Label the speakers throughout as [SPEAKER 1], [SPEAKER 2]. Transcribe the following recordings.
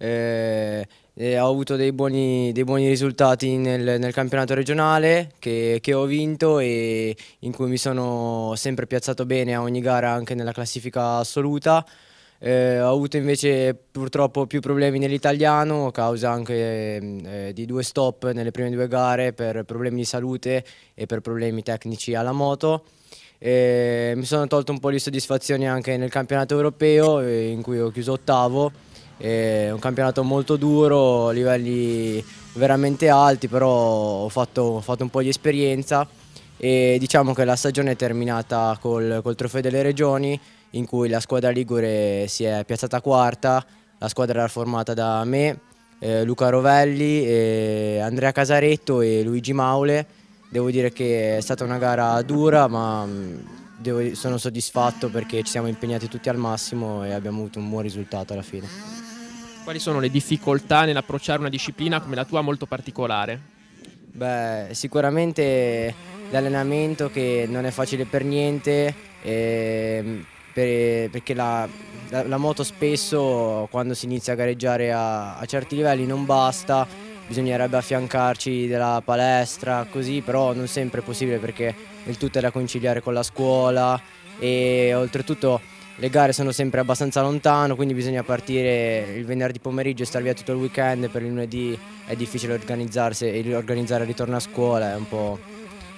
[SPEAKER 1] Eh, ho avuto dei buoni, dei buoni risultati nel, nel, campionato regionale che, che, ho vinto e in cui mi sono sempre piazzato bene a ogni gara anche nella classifica assoluta. Eh, ho avuto invece purtroppo più problemi nell'italiano a causa anche eh, di due stop nelle prime due gare per problemi di salute e per problemi tecnici alla moto. Eh, mi sono tolto un po' di soddisfazione anche nel campionato europeo eh, in cui ho chiuso ottavo è un campionato molto duro, livelli veramente alti, però ho fatto, ho fatto un po' di esperienza e diciamo che la stagione è terminata col, col, trofeo delle regioni in cui la squadra Ligure si è piazzata quarta, la squadra era formata da me, eh, Luca Rovelli, eh, Andrea Casaretto e Luigi Maule. Devo dire che è stata una gara dura ma mm, devo, sono soddisfatto perché ci siamo impegnati tutti al massimo e abbiamo avuto un buon risultato alla fine.
[SPEAKER 2] Quali sono le difficoltà nell'approcciare una disciplina come la tua molto particolare?
[SPEAKER 1] Beh, sicuramente l'allenamento che non è facile per niente, eh, per, perché la, la, la, moto spesso quando si inizia a gareggiare a, a certi livelli non basta, bisognerebbe affiancarci della palestra, così, però non sempre è possibile perché il tutto è da conciliare con la scuola e oltretutto le gare sono sempre abbastanza lontano, quindi bisogna partire il venerdì pomeriggio e star via tutto il weekend, per il lunedì è difficile organizzarsi e organizzare il ritorno a scuola è un po',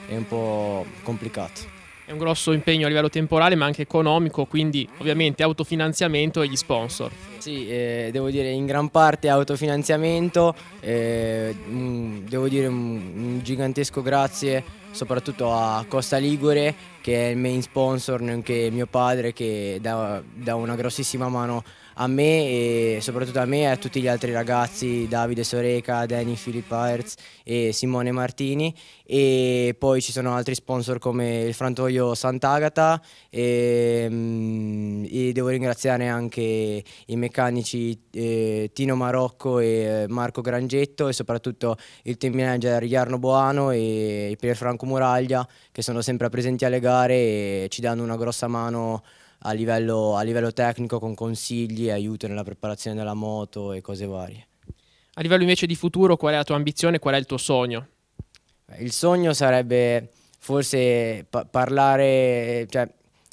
[SPEAKER 1] è un po complicato.
[SPEAKER 2] È un grosso impegno a livello temporale ma anche economico, quindi ovviamente autofinanziamento e gli sponsor. Sì, eh, devo
[SPEAKER 1] dire in gran parte autofinanziamento, eh, mm, devo dire un, un gigantesco grazie soprattutto a Costa Ligure che è il main sponsor, nonché mio padre che dà, dà una grossissima mano a me e soprattutto a me e a tutti gli altri ragazzi, Davide Soreca, Danny Philip Hertz e Simone Martini e poi ci sono altri sponsor come il frantoio Sant'Agata e, mm, e, devo ringraziare anche i meccanici eh, Tino Marocco e Marco Grangetto e soprattutto il team manager Jarno Boano e il Franco Franco Muraglia che sono sempre presenti alle gare e ci danno una grossa mano a livello, a livello tecnico con consigli e aiuto nella preparazione della moto e cose varie.
[SPEAKER 2] A livello invece di futuro qual è la tua ambizione, qual è il tuo sogno?
[SPEAKER 1] Il sogno sarebbe forse pa parlare, cioè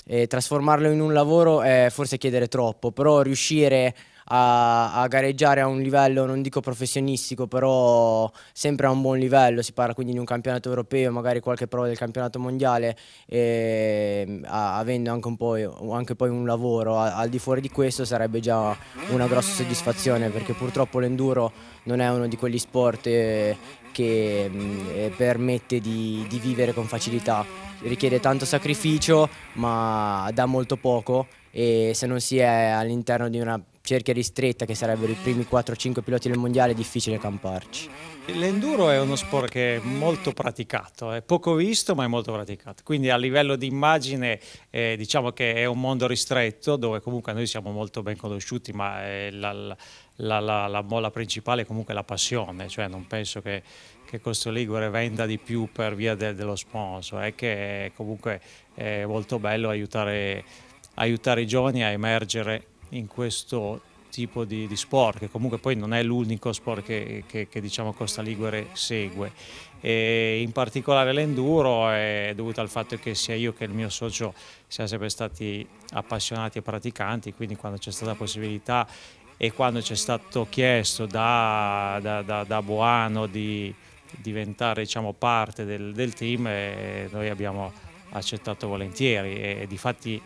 [SPEAKER 1] eh, trasformarlo in un lavoro è forse chiedere troppo, però riuscire a a, a, gareggiare a un livello, non dico professionistico, però sempre a un buon livello, si parla quindi di un campionato europeo, magari qualche prova del campionato mondiale, e, ehm, a, avendo anche, un po', anche poi un lavoro a, al di fuori di questo sarebbe già una grossa soddisfazione perché purtroppo l'enduro non è uno di quegli sport eh, che mh, mm, eh, permette di, di vivere con facilità, richiede tanto sacrificio ma dà molto poco e se non si è all'interno di una cerchia ristretta che sarebbero i primi 4-5 piloti del mondiale è difficile camparci.
[SPEAKER 2] L'enduro è uno sport che è molto praticato, è poco visto ma è molto praticato, quindi a livello di immagine eh, diciamo che è un mondo ristretto dove comunque noi siamo molto ben conosciuti ma eh, la, la, la, la, molla principale è comunque la passione, cioè non penso che, che Costo Ligure venda di più per via de, dello sponsor, è che comunque è eh, molto bello aiutare, aiutare i giovani a emergere in questo tipo di, di, sport, che comunque poi non è l'unico sport che, che, che diciamo Costa Ligure segue. E in particolare l'enduro è dovuto al fatto che sia io che il mio socio siamo sempre stati appassionati e praticanti, quindi quando c'è stata la possibilità e quando ci è stato chiesto da, da, da, da Boano di diventare diciamo, parte del, del team, eh, noi abbiamo accettato volentieri e, e di fatti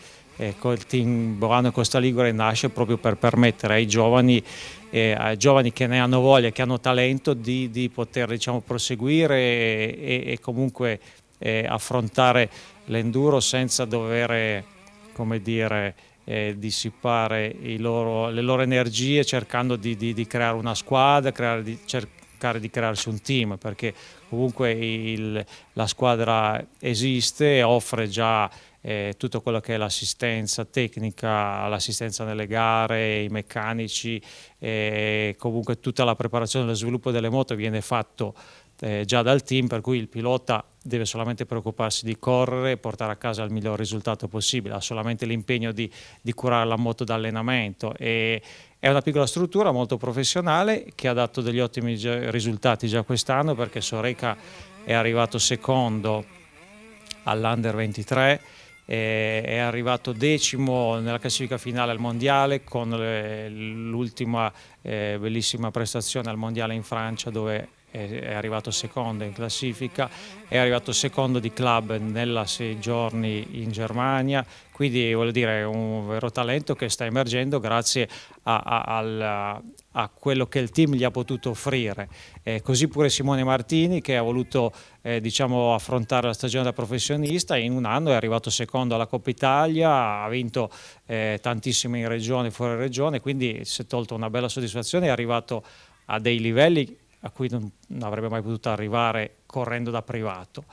[SPEAKER 2] Ecco, il team Borano Costa Ligure nasce proprio per permettere ai giovani, eh, ai giovani che ne hanno voglia, che hanno talento, di, di poter diciamo, proseguire e, e, e comunque eh, affrontare l'enduro senza dover eh, dissipare loro, le loro energie cercando di, di, di creare una squadra, creare, cer cercare di crearsi un team perché comunque il, la squadra esiste, e offre già eh, tutto quello che è l'assistenza tecnica, l'assistenza nelle gare, i meccanici, eh, comunque tutta la preparazione e lo sviluppo delle moto viene fatto eh, già dal team, per cui il pilota deve solamente preoccuparsi di correre e portare a casa il miglior risultato possibile, ha solamente l'impegno di, di curare la moto d'allenamento. E è una piccola struttura molto professionale che ha dato degli ottimi risultati già quest'anno perché Soreca è arrivato secondo all'Under 23 è arrivato decimo nella classifica finale al mondiale con l'ultima eh, bellissima prestazione al mondiale in Francia dove è arrivato secondo in classifica, è arrivato secondo di club nella sei giorni in Germania, quindi vuol dire un vero talento che sta emergendo grazie a, a, al, a quello che il team gli ha potuto offrire. Eh, così pure Simone Martini che ha voluto eh, diciamo, affrontare la stagione da professionista, in un anno è arrivato secondo alla Coppa Italia, ha vinto eh, tantissime in regione e fuori regione, quindi si è tolto una bella soddisfazione, è arrivato a dei livelli a cui non avrebbe mai potuto arrivare correndo da privato.